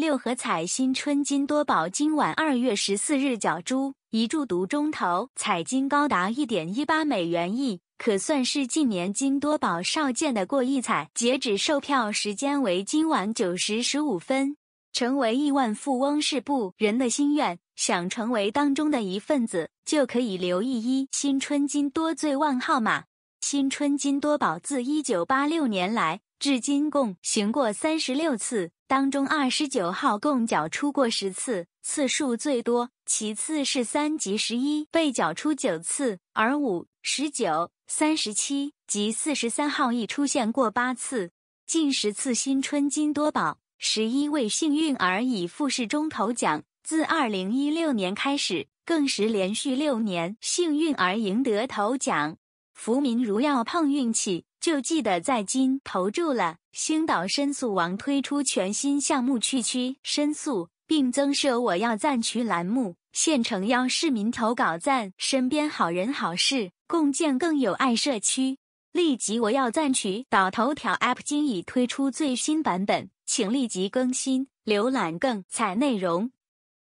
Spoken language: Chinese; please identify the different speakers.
Speaker 1: 六合彩新春金多宝今晚二月十四日缴珠一注独中头，彩金高达一点一八美元亿，可算是近年金多宝少见的过亿彩。截止售票时间为今晚九时十五分，成为亿万富翁是不人的心愿，想成为当中的一份子，就可以留意一新春金多最旺号码。新春金多宝自一九八六年来。至今共行过三十六次，当中二十九号共缴出过十次，次数最多；其次是三及十一被缴出九次，而五、十九、三十七及四十三号亦出现过八次。近十次新春金多宝十一位幸运儿已复试中头奖，自二零一六年开始，更是连续六年幸运儿赢得头奖，福民如要碰运气。就记得在今投注了。星岛申诉王推出全新项目“去区申诉”，并增设“我要赞区”栏目，现诚邀市民投稿赞身边好人好事，共建更有爱社区。立即“我要赞取到头条 App，今已推出最新版本，请立即更新，浏览更彩内容。